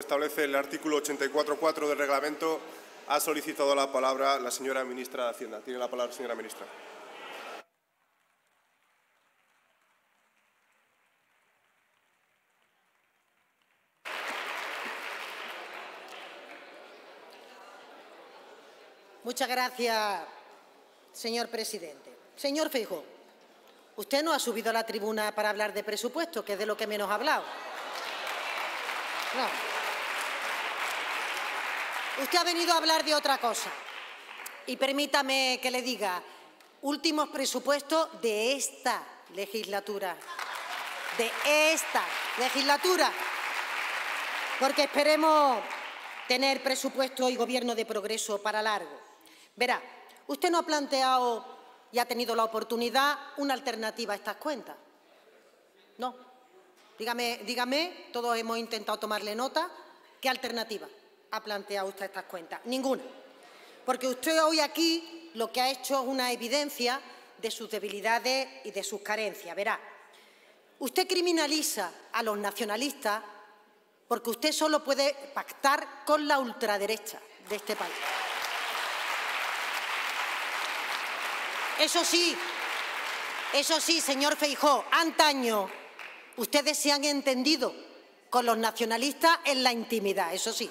Establece el artículo 84.4 del reglamento. Ha solicitado la palabra la señora ministra de Hacienda. Tiene la palabra, señora ministra. Muchas gracias, señor presidente. Señor Feijó, usted no ha subido a la tribuna para hablar de presupuesto, que es de lo que menos ha hablado. Usted ha venido a hablar de otra cosa. Y permítame que le diga, últimos presupuestos de esta legislatura. De esta legislatura. Porque esperemos tener presupuesto y gobierno de progreso para largo. Verá, usted no ha planteado y ha tenido la oportunidad una alternativa a estas cuentas. No. Dígame, dígame, todos hemos intentado tomarle nota, ¿qué alternativa? ha planteado usted estas cuentas? Ninguna. Porque usted hoy aquí lo que ha hecho es una evidencia de sus debilidades y de sus carencias. Verá, usted criminaliza a los nacionalistas porque usted solo puede pactar con la ultraderecha de este país. Eso sí, eso sí, señor Feijó, antaño ustedes se han entendido con los nacionalistas en la intimidad, eso sí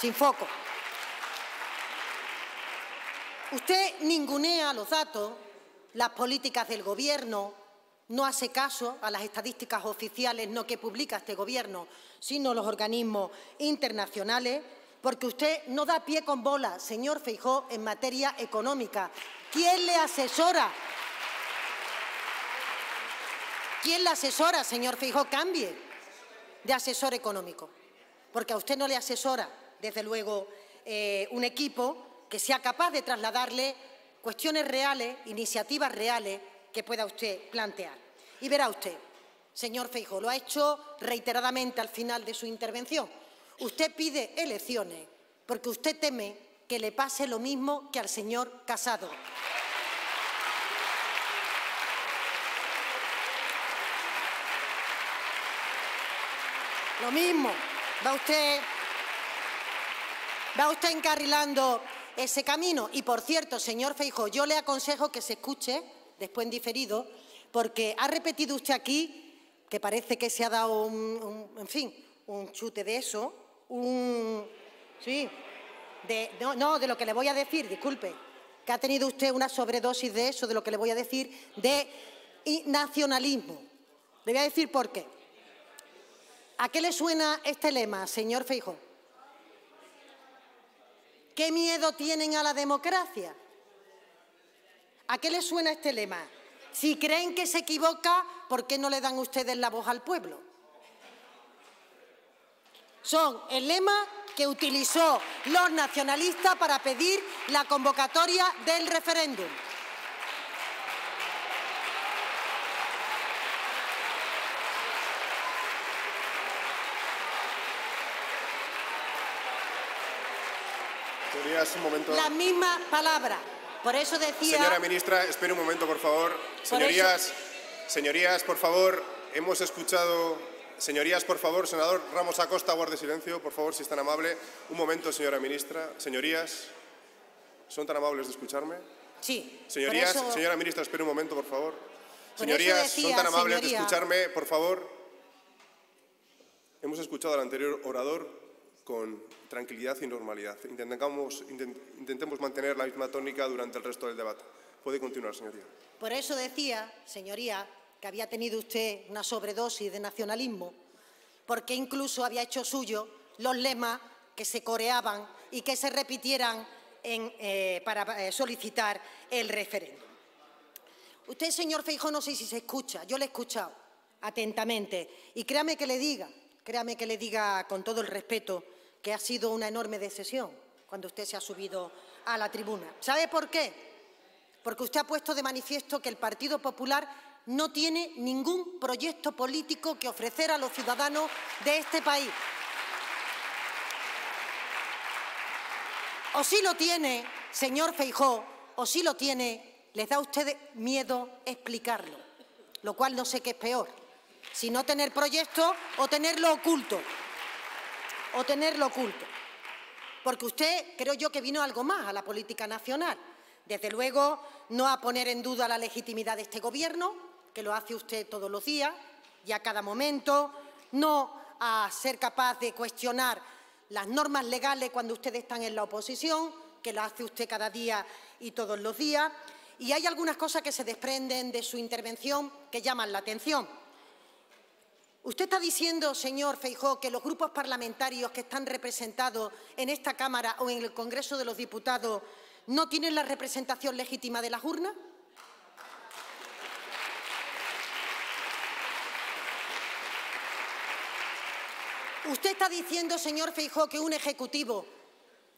sin foco. Usted ningunea los datos, las políticas del Gobierno, no hace caso a las estadísticas oficiales, no que publica este Gobierno, sino los organismos internacionales, porque usted no da pie con bola, señor Feijó, en materia económica. ¿Quién le asesora? ¿Quién le asesora, señor Feijó? Cambie de asesor económico, porque a usted no le asesora desde luego, eh, un equipo que sea capaz de trasladarle cuestiones reales, iniciativas reales que pueda usted plantear. Y verá usted, señor Feijo, lo ha hecho reiteradamente al final de su intervención. Usted pide elecciones porque usted teme que le pase lo mismo que al señor Casado. Lo mismo. Va usted va usted encarrilando ese camino. Y por cierto, señor Feijo, yo le aconsejo que se escuche después en diferido, porque ha repetido usted aquí que parece que se ha dado un, en fin, un chute de eso, un sí, de, no, de lo que le voy a decir, disculpe, que ha tenido usted una sobredosis de eso, de lo que le voy a decir, de nacionalismo. Le voy a decir por qué. ¿A qué le suena este lema, señor Feijo? ¿Qué miedo tienen a la democracia? ¿A qué les suena este lema? Si creen que se equivoca, ¿por qué no le dan ustedes la voz al pueblo? Son el lema que utilizó los nacionalistas para pedir la convocatoria del referéndum. un momento. La misma palabra. Por eso decía. Señora ministra, espere un momento, por favor. Señorías, por señorías, por favor, hemos escuchado. Señorías, por favor, senador Ramos Acosta, guarde silencio, por favor, si es tan amable. Un momento, señora ministra. Señorías, ¿son tan amables de escucharme? Sí. Señorías, señora ministra, espere un momento, por favor. señorías, ¿son tan amables de escucharme, por favor? Hemos escuchado al anterior orador con tranquilidad y normalidad. intentemos mantener la misma tónica durante el resto del debate. Puede continuar, señoría. Por eso decía, señoría, que había tenido usted una sobredosis de nacionalismo, porque incluso había hecho suyo los lemas que se coreaban y que se repitieran eh, para eh, solicitar el referéndum. Usted, señor Feijóo, no sé si se escucha, yo le he escuchado atentamente y créame que le diga, créame que le diga con todo el respeto que ha sido una enorme decepción cuando usted se ha subido a la tribuna. ¿Sabe por qué? Porque usted ha puesto de manifiesto que el Partido Popular no tiene ningún proyecto político que ofrecer a los ciudadanos de este país. O si lo tiene, señor Feijó, o si lo tiene, les da a ustedes miedo explicarlo, lo cual no sé qué es peor, si no tener proyecto o tenerlo oculto o tenerlo oculto. Porque usted creo yo que vino algo más a la política nacional. Desde luego, no a poner en duda la legitimidad de este Gobierno, que lo hace usted todos los días y a cada momento, no a ser capaz de cuestionar las normas legales cuando ustedes están en la oposición, que lo hace usted cada día y todos los días. Y hay algunas cosas que se desprenden de su intervención que llaman la atención. Usted está diciendo, señor Feijó, que los grupos parlamentarios que están representados en esta Cámara o en el Congreso de los Diputados no tienen la representación legítima de las urnas. Usted está diciendo, señor Feijó, que un ejecutivo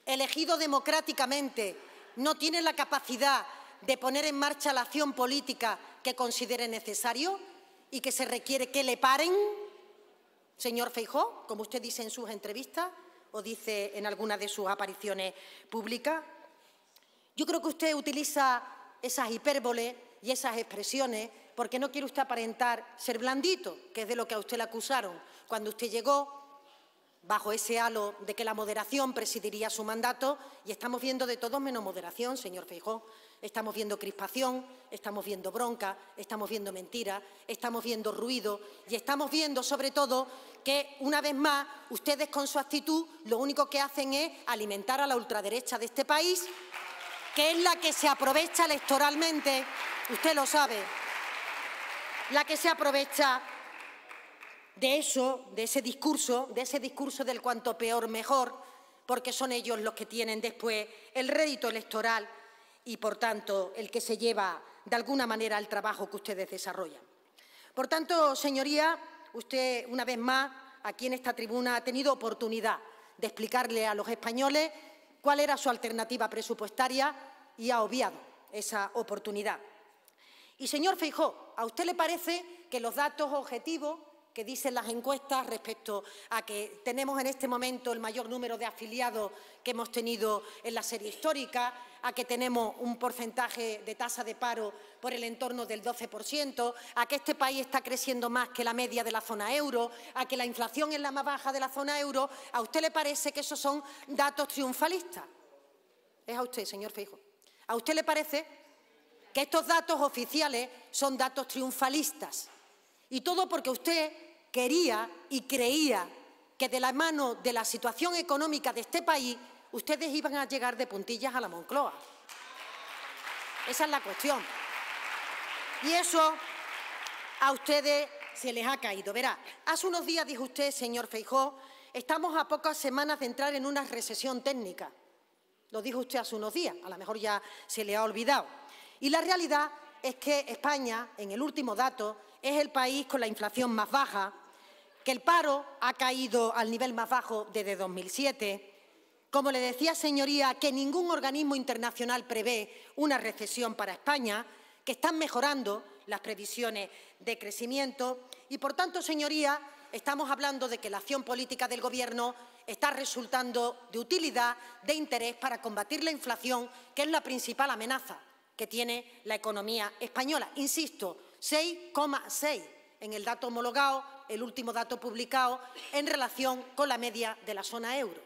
elegido democráticamente no tiene la capacidad de poner en marcha la acción política que considere necesario y que se requiere que le paren, señor Feijó, como usted dice en sus entrevistas o dice en alguna de sus apariciones públicas. Yo creo que usted utiliza esas hipérboles y esas expresiones porque no quiere usted aparentar ser blandito, que es de lo que a usted le acusaron cuando usted llegó bajo ese halo de que la moderación presidiría su mandato y estamos viendo de todos menos moderación, señor Feijó estamos viendo crispación, estamos viendo bronca, estamos viendo mentiras, estamos viendo ruido y estamos viendo sobre todo que una vez más ustedes con su actitud lo único que hacen es alimentar a la ultraderecha de este país, que es la que se aprovecha electoralmente, usted lo sabe, la que se aprovecha de eso, de ese discurso, de ese discurso del cuanto peor mejor, porque son ellos los que tienen después el rédito electoral y, por tanto, el que se lleva de alguna manera el trabajo que ustedes desarrollan. Por tanto, señoría, usted una vez más aquí en esta tribuna ha tenido oportunidad de explicarle a los españoles cuál era su alternativa presupuestaria y ha obviado esa oportunidad. Y, señor Feijó, ¿a usted le parece que los datos objetivos que dicen las encuestas respecto a que tenemos en este momento el mayor número de afiliados que hemos tenido en la serie histórica, a que tenemos un porcentaje de tasa de paro por el entorno del 12%, a que este país está creciendo más que la media de la zona euro, a que la inflación es la más baja de la zona euro, ¿a usted le parece que esos son datos triunfalistas? Es a usted, señor Feijo. ¿A usted le parece que estos datos oficiales son datos triunfalistas? Y todo porque usted quería y creía que de la mano de la situación económica de este país ustedes iban a llegar de puntillas a la Moncloa. Esa es la cuestión. Y eso a ustedes se les ha caído. Verá, hace unos días dijo usted, señor Feijó, estamos a pocas semanas de entrar en una recesión técnica. Lo dijo usted hace unos días, a lo mejor ya se le ha olvidado. Y la realidad es que España, en el último dato, es el país con la inflación más baja, que el paro ha caído al nivel más bajo desde 2007, como le decía, señoría, que ningún organismo internacional prevé una recesión para España, que están mejorando las previsiones de crecimiento y, por tanto, señoría, estamos hablando de que la acción política del Gobierno está resultando de utilidad, de interés para combatir la inflación, que es la principal amenaza que tiene la economía española. Insisto, 6,6 en el dato homologado el último dato publicado, en relación con la media de la zona euro.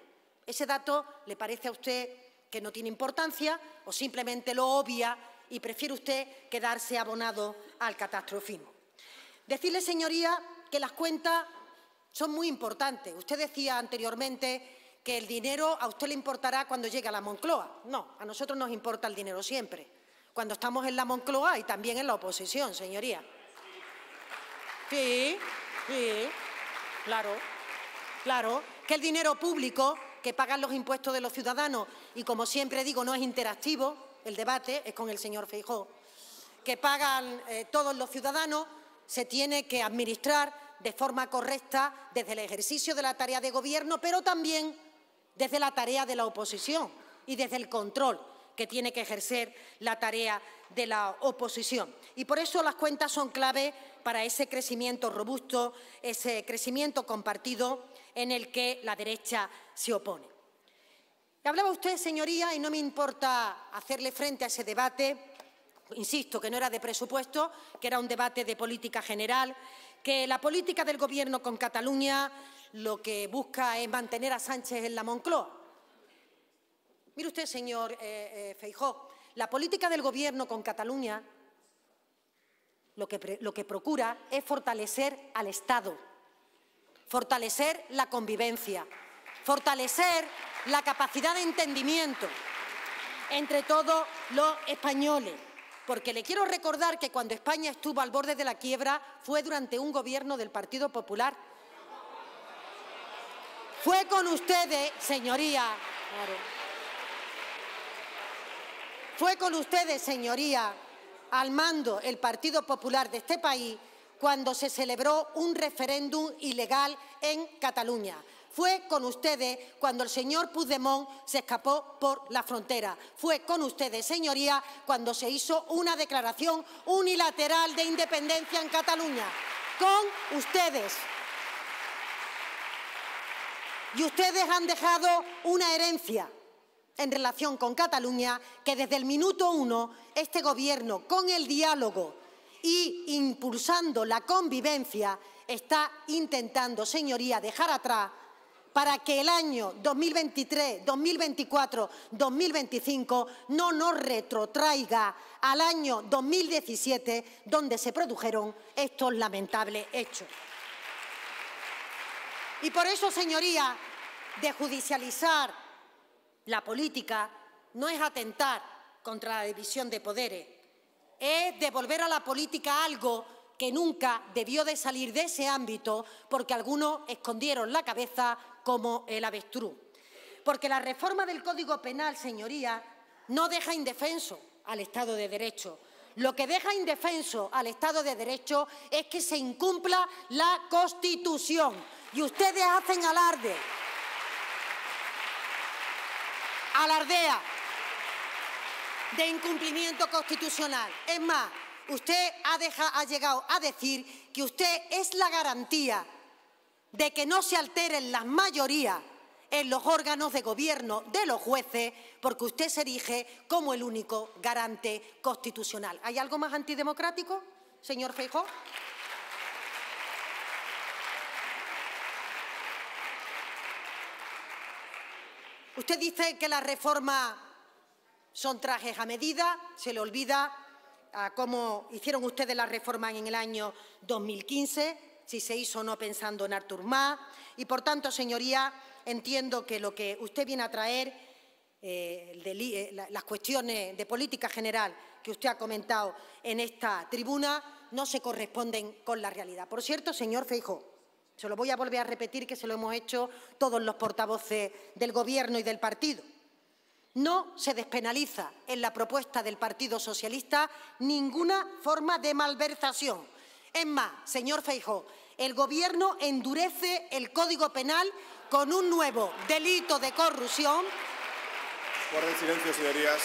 Ese dato le parece a usted que no tiene importancia o simplemente lo obvia y prefiere usted quedarse abonado al catastrofismo. Decirle, señoría, que las cuentas son muy importantes. Usted decía anteriormente que el dinero a usted le importará cuando llegue a la Moncloa. No, a nosotros nos importa el dinero siempre, cuando estamos en la Moncloa y también en la oposición, señoría. Sí. Sí, claro, claro. Que el dinero público que pagan los impuestos de los ciudadanos, y como siempre digo, no es interactivo, el debate es con el señor Feijó, que pagan eh, todos los ciudadanos, se tiene que administrar de forma correcta desde el ejercicio de la tarea de gobierno, pero también desde la tarea de la oposición y desde el control que tiene que ejercer la tarea de la oposición. Y por eso las cuentas son clave para ese crecimiento robusto, ese crecimiento compartido en el que la derecha se opone. Hablaba usted, señoría, y no me importa hacerle frente a ese debate, insisto, que no era de presupuesto, que era un debate de política general, que la política del Gobierno con Cataluña lo que busca es mantener a Sánchez en la Moncloa. Mire usted, señor Feijóo, eh, eh, Feijó, la política del Gobierno con Cataluña lo que, lo que procura es fortalecer al Estado, fortalecer la convivencia, fortalecer la capacidad de entendimiento entre todos los españoles. Porque le quiero recordar que cuando España estuvo al borde de la quiebra fue durante un gobierno del Partido Popular. Fue con ustedes, señoría. Fue con ustedes, señoría, al mando el Partido Popular de este país cuando se celebró un referéndum ilegal en Cataluña. Fue con ustedes cuando el señor Puigdemont se escapó por la frontera. Fue con ustedes, señoría, cuando se hizo una declaración unilateral de independencia en Cataluña. Con ustedes. Y ustedes han dejado una herencia en relación con Cataluña que desde el minuto uno este Gobierno, con el diálogo y impulsando la convivencia, está intentando, señoría, dejar atrás para que el año 2023, 2024, 2025 no nos retrotraiga al año 2017, donde se produjeron estos lamentables hechos. Y por eso, señoría, de judicializar la política no es atentar contra la división de poderes, es devolver a la política algo que nunca debió de salir de ese ámbito porque algunos escondieron la cabeza como el avestruz. Porque la reforma del Código Penal, señorías, no deja indefenso al Estado de Derecho. Lo que deja indefenso al Estado de Derecho es que se incumpla la Constitución y ustedes hacen alarde alardea de incumplimiento constitucional. Es más, usted ha, llegado a decir que usted es la garantía de que no se alteren las mayorías en los órganos de gobierno de los jueces, porque usted se erige como el único garante constitucional. ¿Hay algo más antidemocrático, señor Feijó? Usted dice que las reformas son trajes a medida, se le olvida a ah, cómo hicieron ustedes las reformas en el año 2015, si se hizo o no pensando en Artur Mas. Y, por tanto, señoría, entiendo que lo que usted viene a traer, eh, eh, las cuestiones de política general que usted ha comentado en esta tribuna, no se corresponden con la realidad. Por cierto, señor Feijo lo voy a volver a repetir que se lo hemos hecho todos los portavoces del Gobierno y del partido. No se despenaliza en la propuesta del Partido Socialista ninguna forma de malversación. Es más, señor Feijó, el Gobierno endurece el Código Penal con un nuevo delito de corrupción. Guarden silencio, señorías.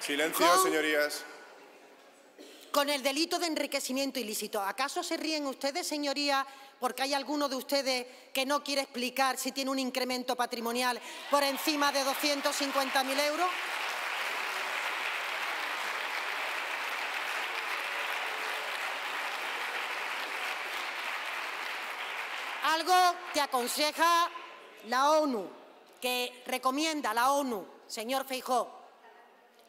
Silencio, señorías con el delito de enriquecimiento ilícito. ¿Acaso se ríen ustedes, señoría, porque hay alguno de ustedes que no quiere explicar si tiene un incremento patrimonial por encima de 250.000 euros? Algo te aconseja la ONU, que recomienda la ONU, señor Feijó,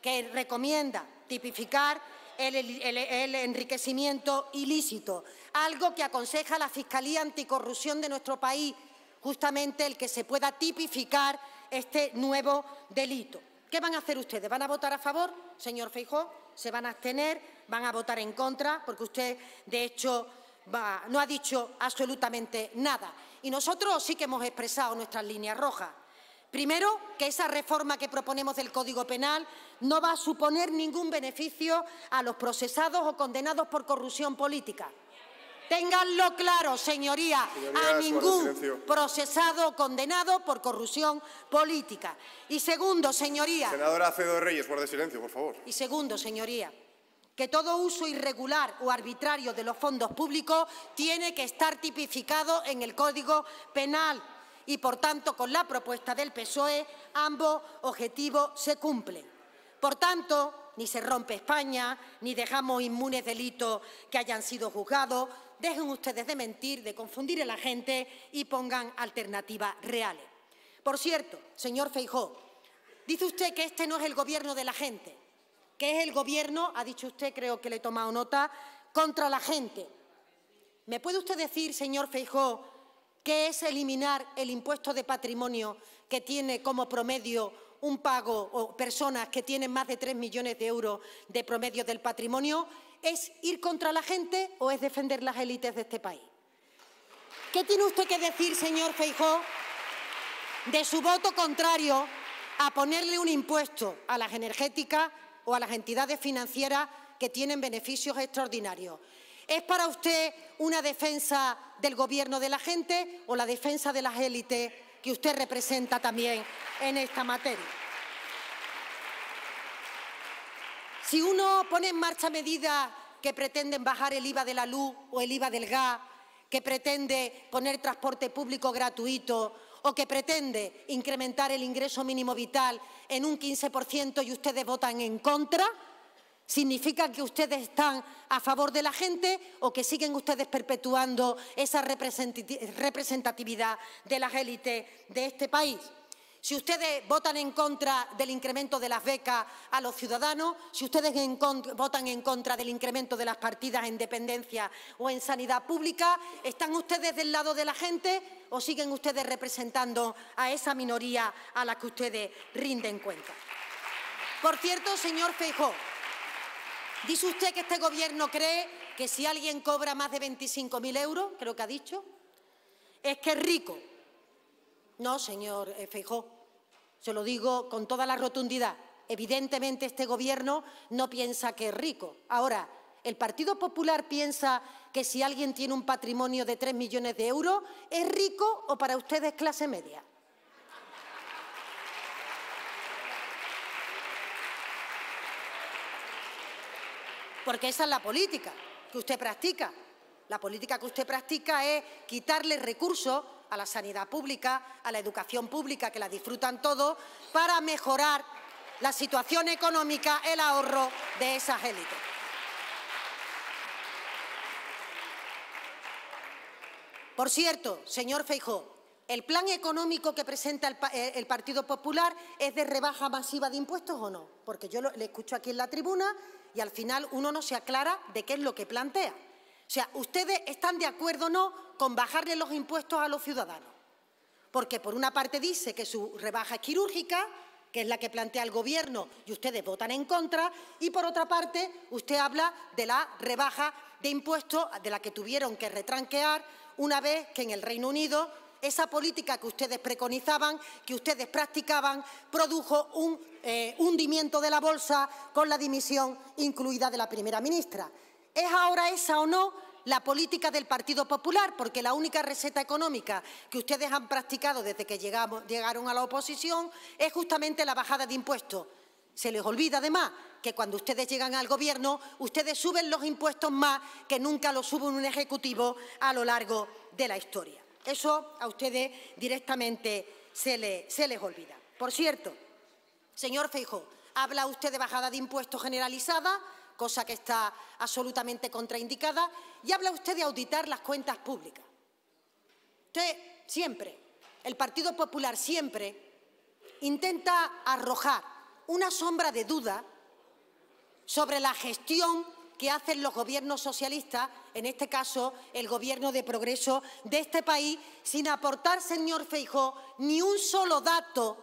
que recomienda tipificar el, enriquecimiento ilícito, algo que aconseja la Fiscalía Anticorrupción de nuestro país, justamente el que se pueda tipificar este nuevo delito. ¿Qué van a hacer ustedes? ¿Van a votar a favor, señor Feijó? ¿Se van a abstener? ¿Van a votar en contra? Porque usted, de hecho, no ha dicho absolutamente nada. Y nosotros sí que hemos expresado nuestras líneas rojas. Primero, que esa reforma que proponemos del Código Penal no va a suponer ningún beneficio a los procesados o condenados por corrupción política. Ténganlo claro, señoría, a ningún procesado o condenado por corrupción política. Y segundo, señoría... Senadora Reyes, por favor. Y segundo, señoría, que todo uso irregular o arbitrario de los fondos públicos tiene que estar tipificado en el Código Penal y, por tanto, con la propuesta del PSOE, ambos objetivos se cumplen. Por tanto, ni se rompe España, ni dejamos inmunes delitos que hayan sido juzgados. Dejen ustedes de mentir, de confundir a la gente y pongan alternativas reales. Por cierto, señor Feijó, dice usted que este no es el gobierno de la gente, que es el gobierno, ha dicho usted, creo que le he tomado nota, contra la gente. ¿Me puede usted decir, señor Feijó, ¿Qué es eliminar el impuesto de patrimonio que tiene como promedio un pago o personas que tienen más de 3 millones de euros de promedio del patrimonio, ¿es ir contra la gente o es defender las élites de este país? ¿Qué tiene usted que decir, señor Feijó, de su voto contrario a ponerle un impuesto a las energéticas o a las entidades financieras que tienen beneficios extraordinarios? ¿Es para usted una defensa del gobierno de la gente o la defensa de las élites que usted representa también en esta materia? Si uno pone en marcha medidas que pretenden bajar el IVA de la luz o el IVA del gas, que pretende poner transporte público gratuito o que pretende incrementar el ingreso mínimo vital en un 15% y ustedes votan en contra, ¿Significa que ustedes están a favor de la gente o que siguen ustedes perpetuando esa representatividad de las élites de este país? Si ustedes votan en contra del incremento de las becas a los ciudadanos, si ustedes votan en contra del incremento de las partidas en dependencia o en sanidad pública, ¿están ustedes del lado de la gente o siguen ustedes representando a esa minoría a la que ustedes rinden cuenta? Por cierto, señor Feijóo, Dice usted que este Gobierno cree que si alguien cobra más de 25.000 euros, creo que ha dicho, es que es rico. No, señor eh, Feijó, se lo digo con toda la rotundidad. Evidentemente este Gobierno no piensa que es rico. Ahora, ¿el Partido Popular piensa que si alguien tiene un patrimonio de 3 millones de euros, es rico o para ustedes clase media? porque esa es la política que usted practica. La política que usted practica es quitarle recursos a la sanidad pública, a la educación pública, que la disfrutan todos, para mejorar la situación económica, el ahorro de esas élites. Por cierto, señor Feijó, ¿el plan económico que presenta el, eh, Partido Popular es de rebaja masiva de impuestos o no? Porque yo le escucho aquí en la tribuna y al final uno no se aclara de qué es lo que plantea. O sea, ¿ustedes están de acuerdo o no con bajarle los impuestos a los ciudadanos? Porque por una parte dice que su rebaja es quirúrgica, que es la que plantea el Gobierno, y ustedes votan en contra, y por otra parte usted habla de la rebaja de impuestos de la que tuvieron que retranquear una vez que en el Reino Unido esa política que ustedes preconizaban, que ustedes practicaban, produjo un eh, hundimiento de la bolsa con la dimisión incluida de la primera ministra. ¿Es ahora esa o no la política del Partido Popular? Porque la única receta económica que ustedes han practicado desde que llegaron a la oposición es justamente la bajada de impuestos. Se les olvida, además, que cuando ustedes llegan al Gobierno, ustedes suben los impuestos más que nunca los sube un ejecutivo a lo largo de la historia. Eso a ustedes directamente se, les olvida. Por cierto, señor Feijó, habla usted de bajada de impuestos generalizada, cosa que está absolutamente contraindicada, y habla usted de auditar las cuentas públicas. Usted siempre, el Partido Popular siempre, intenta arrojar una sombra de duda sobre la gestión que hacen los gobiernos socialistas, en este caso el gobierno de progreso de este país, sin aportar, señor Feijó, ni un solo dato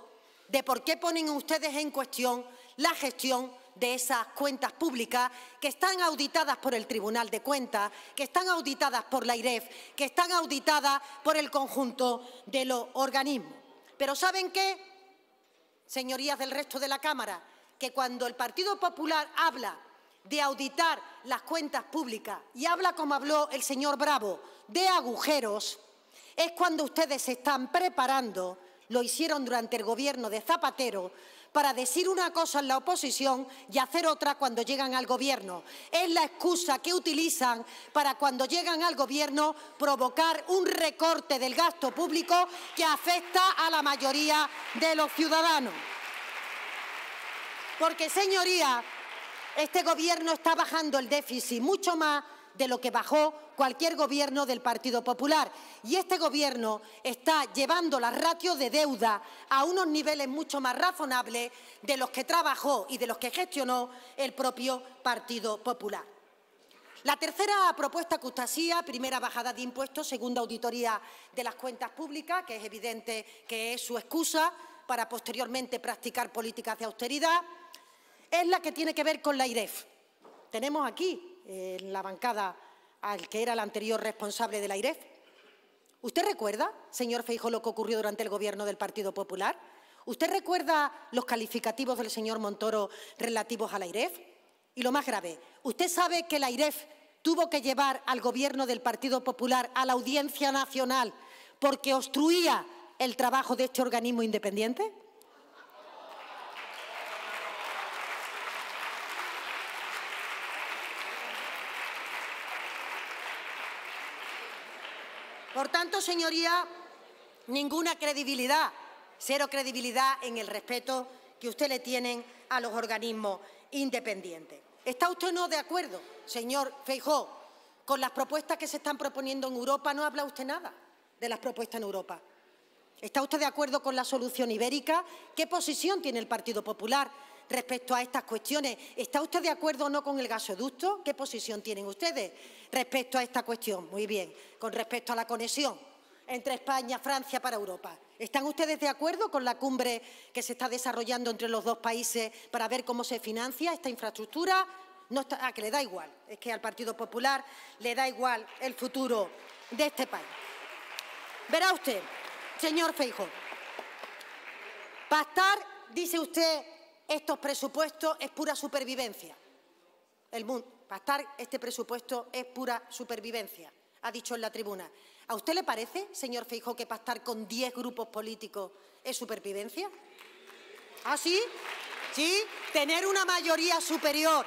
de por qué ponen ustedes en cuestión la gestión de esas cuentas públicas que están auditadas por el Tribunal de Cuentas, que están auditadas por la IREF, que están auditadas por el conjunto de los organismos. Pero ¿saben qué, señorías del resto de la Cámara? Que cuando el Partido Popular habla de auditar las cuentas públicas y habla como habló el señor Bravo de agujeros, es cuando ustedes se están preparando, lo hicieron durante el gobierno de Zapatero, para decir una cosa en la oposición y hacer otra cuando llegan al gobierno. Es la excusa que utilizan para cuando llegan al gobierno provocar un recorte del gasto público que afecta a la mayoría de los ciudadanos. Porque, señoría, este gobierno está bajando el déficit mucho más de lo que bajó cualquier gobierno del Partido Popular. Y este gobierno está llevando las ratio de deuda a unos niveles mucho más razonables de los que trabajó y de los que gestionó el propio Partido Popular. La tercera propuesta que usted hacía, primera bajada de impuestos, segunda auditoría de las cuentas públicas, que es evidente que es su excusa para posteriormente practicar políticas de austeridad es la que tiene que ver con la IREF. Tenemos aquí, en la bancada, al que era el anterior responsable de la IREF. ¿Usted recuerda, señor Feijo, lo que ocurrió durante el gobierno del Partido Popular? ¿Usted recuerda los calificativos del señor Montoro relativos a la IREF? Y lo más grave, ¿usted sabe que la IREF tuvo que llevar al gobierno del Partido Popular a la Audiencia Nacional porque obstruía el trabajo de este organismo independiente? Por tanto, señoría, ninguna credibilidad, cero credibilidad en el respeto que usted le tienen a los organismos independientes. ¿Está usted no de acuerdo, señor Feijó, con las propuestas que se están proponiendo en Europa? No habla usted nada de las propuestas en Europa. ¿Está usted de acuerdo con la solución ibérica? ¿Qué posición tiene el Partido Popular respecto a estas cuestiones. ¿Está usted de acuerdo o no con el gasoducto? ¿Qué posición tienen ustedes respecto a esta cuestión? Muy bien, con respecto a la conexión entre España, Francia para Europa. ¿Están ustedes de acuerdo con la cumbre que se está desarrollando entre los dos países para ver cómo se financia esta infraestructura? No está, ah, que le da igual, es que al Partido Popular le da igual el futuro de este país. Verá usted, señor Feijóo, estar, dice usted, estos presupuestos es pura supervivencia. El mundo, este presupuesto es pura supervivencia, ha dicho en la tribuna. ¿A usted le parece, señor Feijóo, que pactar con diez grupos políticos es supervivencia? ¿Ah, sí? ¿Sí? Tener una mayoría superior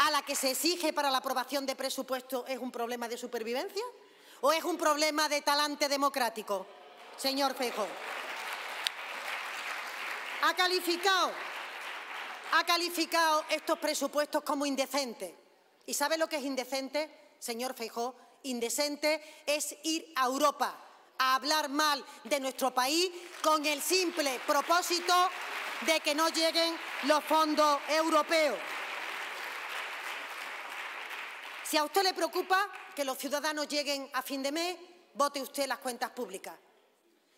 a la que se exige para la aprobación de presupuesto es un problema de supervivencia o es un problema de talante democrático, señor Feijóo? Ha calificado ha calificado estos presupuestos como indecentes. ¿Y sabe lo que es indecente, señor Feijó? Indecente es ir a Europa a hablar mal de nuestro país con el simple propósito de que no lleguen los fondos europeos. Si a usted le preocupa que los ciudadanos lleguen a fin de mes, vote usted las cuentas públicas.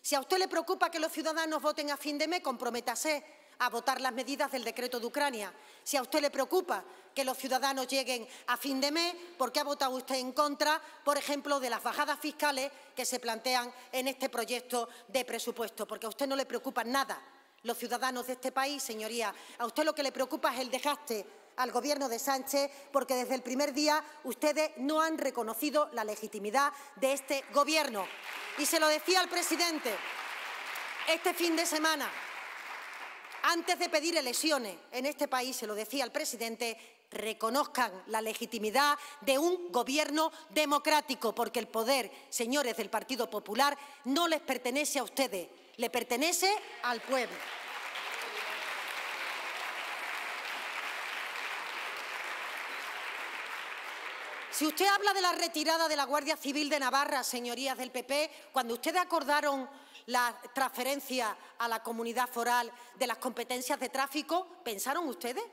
Si a usted le preocupa que los ciudadanos voten a fin de mes, comprométase a votar las medidas del decreto de Ucrania. Si a usted le preocupa que los ciudadanos lleguen a fin de mes, ¿por qué ha votado usted en contra, por ejemplo, de las bajadas fiscales que se plantean en este proyecto de presupuesto? Porque a usted no le preocupa nada los ciudadanos de este país, señoría. A usted lo que le preocupa es el dejaste al Gobierno de Sánchez, porque desde el primer día ustedes no han reconocido la legitimidad de este Gobierno. Y se lo decía al presidente este fin de semana antes de pedir elecciones en este país, se lo decía el presidente, reconozcan la legitimidad de un gobierno democrático, porque el poder, señores del Partido Popular, no les pertenece a ustedes, le pertenece al pueblo. Si usted habla de la retirada de la Guardia Civil de Navarra, señorías del PP, cuando ustedes acordaron la transferencia a la comunidad foral de las competencias de tráfico, ¿pensaron ustedes?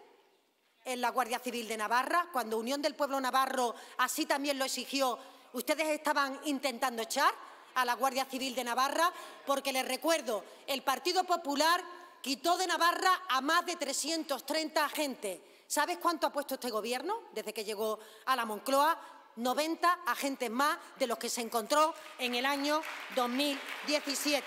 en la Guardia Civil de Navarra, cuando Unión del Pueblo Navarro así también lo exigió, ustedes estaban intentando echar a la Guardia Civil de Navarra, porque les recuerdo, el Partido Popular quitó de Navarra a más de 330 agentes. ¿Sabes cuánto ha puesto este Gobierno desde que llegó a la Moncloa? 90 agentes más de los que se encontró en el año 2017.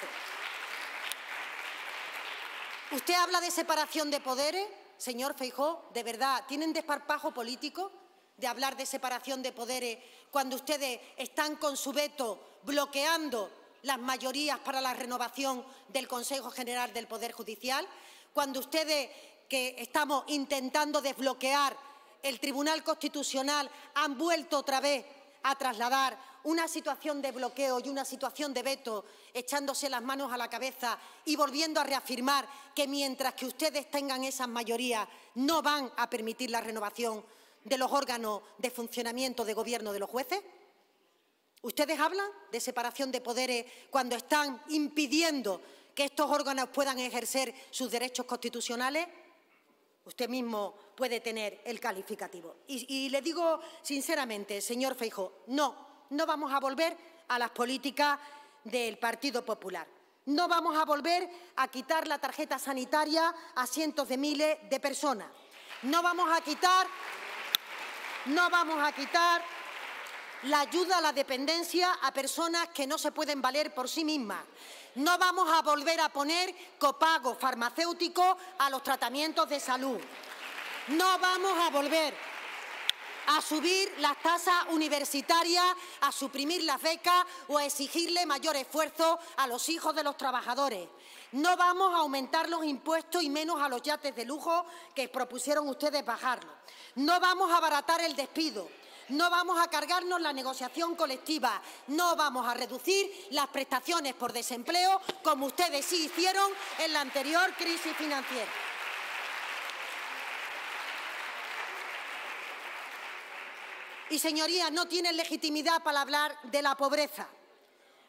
Usted habla de separación de poderes, señor Feijó, de verdad, ¿tienen desparpajo político de hablar de separación de poderes cuando ustedes están con su veto bloqueando las mayorías para la renovación del Consejo General del Poder Judicial? Cuando ustedes que estamos intentando desbloquear el Tribunal Constitucional han vuelto otra vez a trasladar una situación de bloqueo y una situación de veto, echándose las manos a la cabeza y volviendo a reafirmar que mientras que ustedes tengan esas mayorías no van a permitir la renovación de los órganos de funcionamiento de gobierno de los jueces? ¿Ustedes hablan de separación de poderes cuando están impidiendo que estos órganos puedan ejercer sus derechos constitucionales? Usted mismo puede tener el calificativo. Y, le digo sinceramente, señor Feijo, no, no vamos a volver a las políticas del Partido Popular. No vamos a volver a quitar la tarjeta sanitaria a cientos de miles de personas. No vamos a quitar, no vamos a quitar la ayuda a la dependencia a personas que no se pueden valer por sí mismas. No vamos a volver a poner copago farmacéutico a los tratamientos de salud. No vamos a volver a subir las tasas universitarias, a suprimir las becas o a exigirle mayor esfuerzo a los hijos de los trabajadores. No vamos a aumentar los impuestos y menos a los yates de lujo que propusieron ustedes bajarlos. No vamos a abaratar el despido. No vamos a cargarnos la negociación colectiva. No vamos a reducir las prestaciones por desempleo como ustedes sí hicieron en la anterior crisis financiera. Y, señorías, no tienen legitimidad para hablar de la pobreza,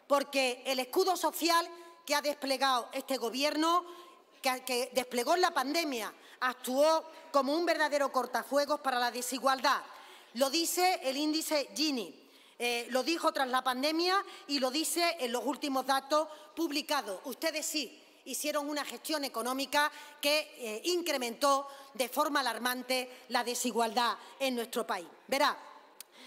porque el escudo social que ha desplegado este Gobierno, que, desplegó en la pandemia, actuó como un verdadero cortafuegos para la desigualdad. Lo dice el índice Gini. Eh, lo dijo tras la pandemia y lo dice en los últimos datos publicados. Ustedes sí hicieron una gestión económica que eh, incrementó de forma alarmante la desigualdad en nuestro país. Verá,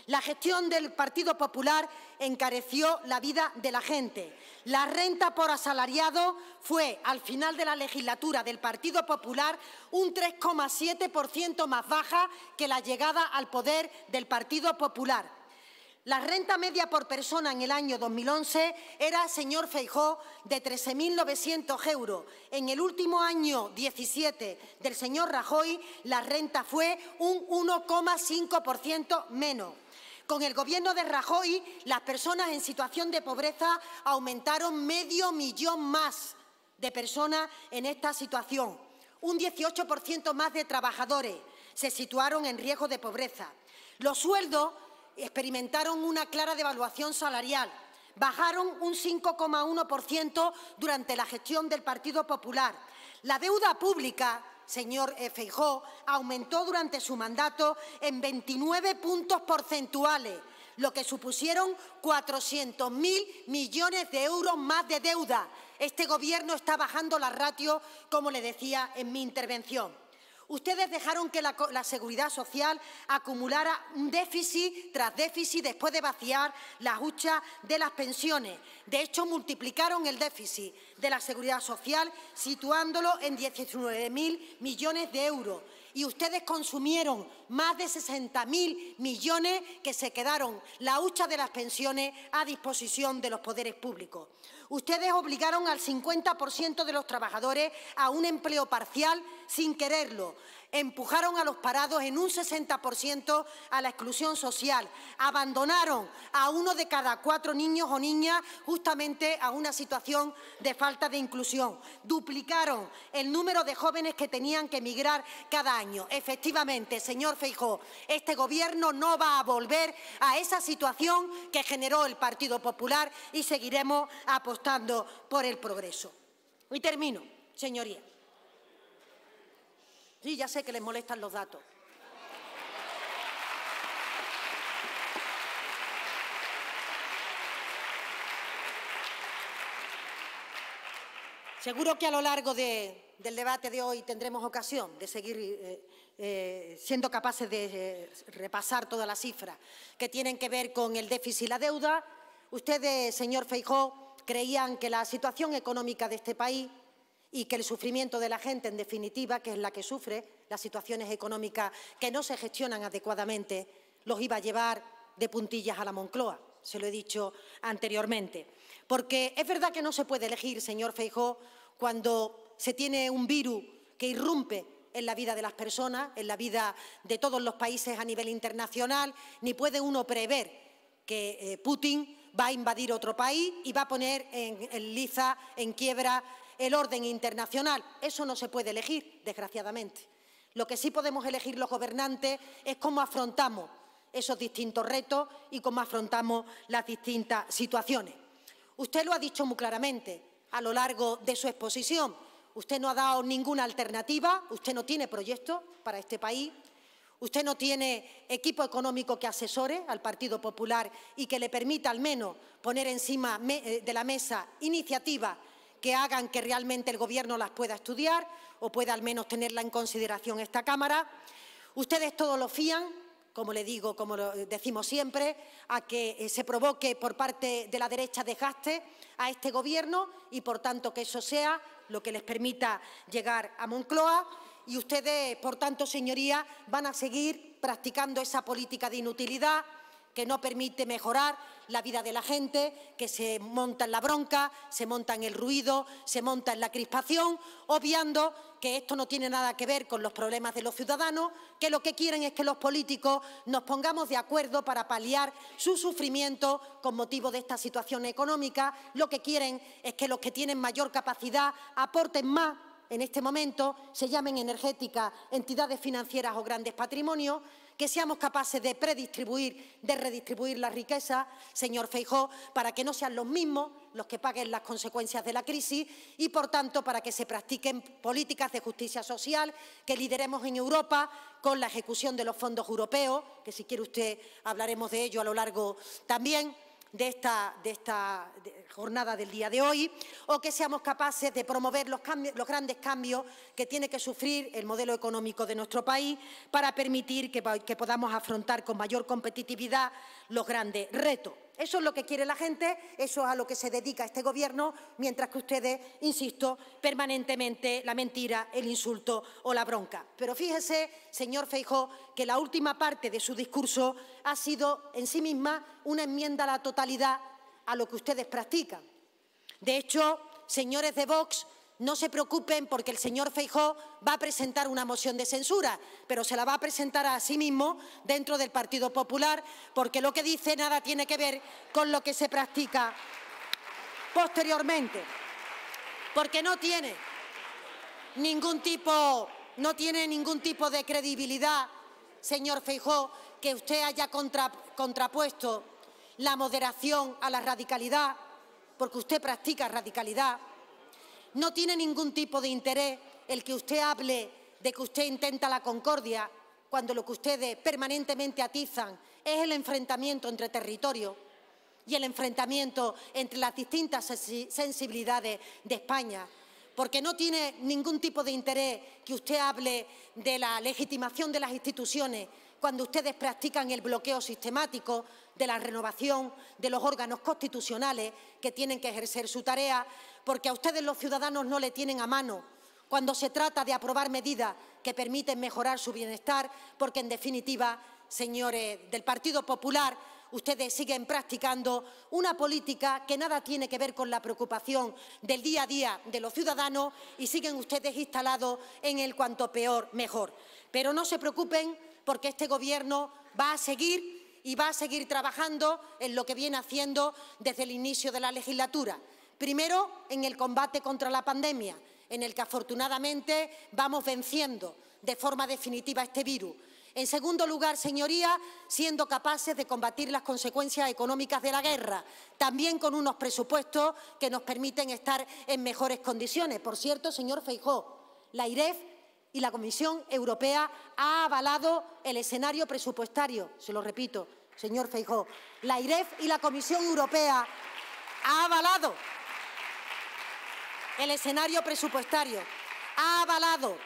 la gestión del Partido Popular encareció la vida de la gente. La renta por asalariado fue, al final de la legislatura del Partido Popular, un 3,7% más baja que la llegada al poder del Partido Popular. La renta media por persona en el año 2011 era, señor Feijó, de 13.900 euros. En el último año 17 del señor Rajoy, la renta fue un 1,5% menos. Con el gobierno de Rajoy, las personas en situación de pobreza aumentaron medio millón más de personas en esta situación, un 18% más de trabajadores se situaron en riesgo de pobreza. Los sueldos experimentaron una clara devaluación salarial, bajaron un 5,1% durante la gestión del Partido Popular. La deuda pública señor Feijó, aumentó durante su mandato en 29 puntos porcentuales, lo que supusieron 400.000 millones de euros más de deuda. Este Gobierno está bajando la ratio, como le decía en mi intervención. Ustedes dejaron que la, seguridad social acumulara un déficit tras déficit después de vaciar la hucha de las pensiones. De hecho, multiplicaron el déficit de la seguridad social situándolo en 19.000 millones de euros y ustedes consumieron más de 60 mil millones que se quedaron la hucha de las pensiones a disposición de los poderes públicos. Ustedes obligaron al 50% de los trabajadores a un empleo parcial sin quererlo, empujaron a los parados en un 60% a la exclusión social, abandonaron a uno de cada cuatro niños o niñas justamente a una situación de falta de inclusión, duplicaron el número de jóvenes que tenían que emigrar cada año. Efectivamente, señor Feijó, este Gobierno no va a volver a esa situación que generó el Partido Popular y seguiremos apostando por el progreso. Y termino, señorías. Sí, ya sé que les molestan los datos. Seguro que a lo largo del debate de hoy tendremos ocasión de seguir eh, eh, siendo capaces de eh, repasar todas las cifras que tienen que ver con el déficit y la deuda. Ustedes, señor Feijó, creían que la situación económica de este país y que el sufrimiento de la gente, en definitiva, que es la que sufre las situaciones económicas que no se gestionan adecuadamente, los iba a llevar de puntillas a la Moncloa, se lo he dicho anteriormente. Porque es verdad que no se puede elegir, señor Feijó, cuando se tiene un virus que irrumpe en la vida de las personas, en la vida de todos los países a nivel internacional, ni puede uno prever que eh, Putin va a invadir otro país y va a poner en liza, en quiebra el orden internacional. Eso no se puede elegir, desgraciadamente. Lo que sí podemos elegir los gobernantes es cómo afrontamos esos distintos retos y cómo afrontamos las distintas situaciones. Usted lo ha dicho muy claramente a lo largo de su exposición. Usted no ha dado ninguna alternativa, usted no tiene proyecto para este país, usted no tiene equipo económico que asesore al Partido Popular y que le permita al menos poner encima eh, de la mesa iniciativas que hagan que realmente el Gobierno las pueda estudiar o pueda al menos tenerla en consideración esta Cámara. Ustedes todos lo fían, como le digo, como decimos siempre, a que eh, se provoque por parte de la derecha desgaste a este Gobierno y, por tanto, que eso sea lo que les permita llegar a Moncloa. Y ustedes, por tanto, señorías, van a seguir practicando esa política de inutilidad que no permite mejorar la vida de la gente, que se monta en la bronca, se monta en el ruido, se monta en la crispación, obviando que esto no tiene nada que ver con los problemas de los ciudadanos, que lo que quieren es que los políticos nos pongamos de acuerdo para paliar su sufrimiento con motivo de esta situación económica, lo que quieren es que los que tienen mayor capacidad aporten más en este momento se llamen energéticas, entidades financieras o grandes patrimonios, que seamos capaces de predistribuir, de redistribuir la riqueza, señor Feijó, para que no sean los mismos los que paguen las consecuencias de la crisis y, por tanto, para que se practiquen políticas de justicia social que lideremos en Europa con la ejecución de los fondos europeos, que si quiere usted hablaremos de ello a lo largo también de esta, de esta, jornada del día de hoy, o que seamos capaces de promover los, grandes cambios que tiene que sufrir el modelo económico de nuestro país para permitir que, podamos afrontar con mayor competitividad los grandes retos. Eso es lo que quiere la gente, eso es a lo que se dedica este Gobierno, mientras que ustedes, insisto, permanentemente la mentira, el insulto o la bronca. Pero fíjese, señor Feijó, que la última parte de su discurso ha sido en sí misma una enmienda a la totalidad a lo que ustedes practican. De hecho, señores de Vox, no se preocupen porque el señor Feijó va a presentar una moción de censura, pero se la va a presentar a sí mismo dentro del Partido Popular, porque lo que dice nada tiene que ver con lo que se practica posteriormente, porque no tiene ningún tipo, no tiene ningún tipo de credibilidad, señor Feijó, que usted haya contrapuesto la moderación a la radicalidad, porque usted practica radicalidad. No tiene ningún tipo de interés el que usted hable de que usted intenta la concordia, cuando lo que ustedes permanentemente atizan es el enfrentamiento entre territorio y el enfrentamiento entre las distintas sensibilidades de España. Porque no tiene ningún tipo de interés que usted hable de la legitimación de las instituciones, cuando ustedes practican el bloqueo sistemático de la renovación de los órganos constitucionales que tienen que ejercer su tarea, porque a ustedes los ciudadanos no le tienen a mano cuando se trata de aprobar medidas que permiten mejorar su bienestar, porque en definitiva, señores del Partido Popular, ustedes siguen practicando una política que nada tiene que ver con la preocupación del día a día de los ciudadanos y siguen ustedes instalados en el cuanto peor mejor. Pero no se preocupen porque este Gobierno va a seguir y va a seguir trabajando en lo que viene haciendo desde el inicio de la legislatura. Primero, en el combate contra la pandemia, en el que afortunadamente vamos venciendo de forma definitiva este virus. En segundo lugar, señorías, siendo capaces de combatir las consecuencias económicas de la guerra, también con unos presupuestos que nos permiten estar en mejores condiciones. Por cierto, señor Feijó, la IREF y la Comisión Europea ha avalado el escenario presupuestario. Se lo repito, señor Feijó. La IREF y la Comisión Europea ha avalado el escenario presupuestario, ha avalado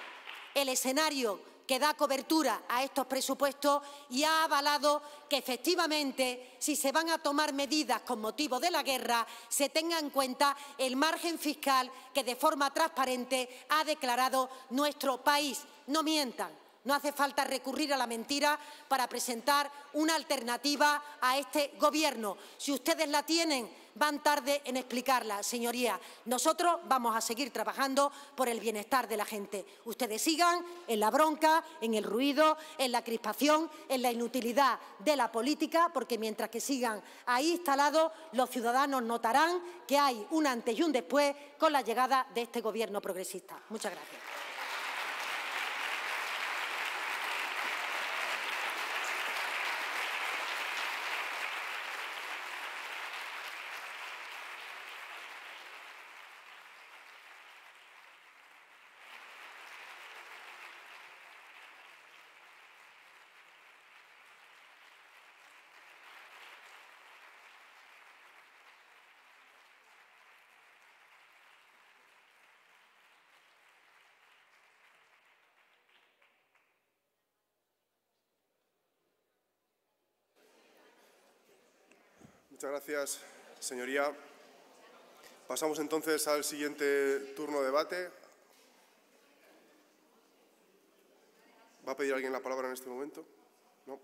el escenario que da cobertura a estos presupuestos y ha avalado que efectivamente, si se van a tomar medidas con motivo de la guerra, se tenga en cuenta el margen fiscal que de forma transparente ha declarado nuestro país. No mientan. No hace falta recurrir a la mentira para presentar una alternativa a este Gobierno. Si ustedes la tienen, van tarde en explicarla, señoría. Nosotros vamos a seguir trabajando por el bienestar de la gente. Ustedes sigan en la bronca, en el ruido, en la crispación, en la inutilidad de la política, porque mientras que sigan ahí instalados, los ciudadanos notarán que hay un antes y un después con la llegada de este Gobierno progresista. Muchas gracias. Muchas gracias, señoría. Pasamos entonces al siguiente turno de debate. ¿Va a pedir alguien la palabra en este momento? No.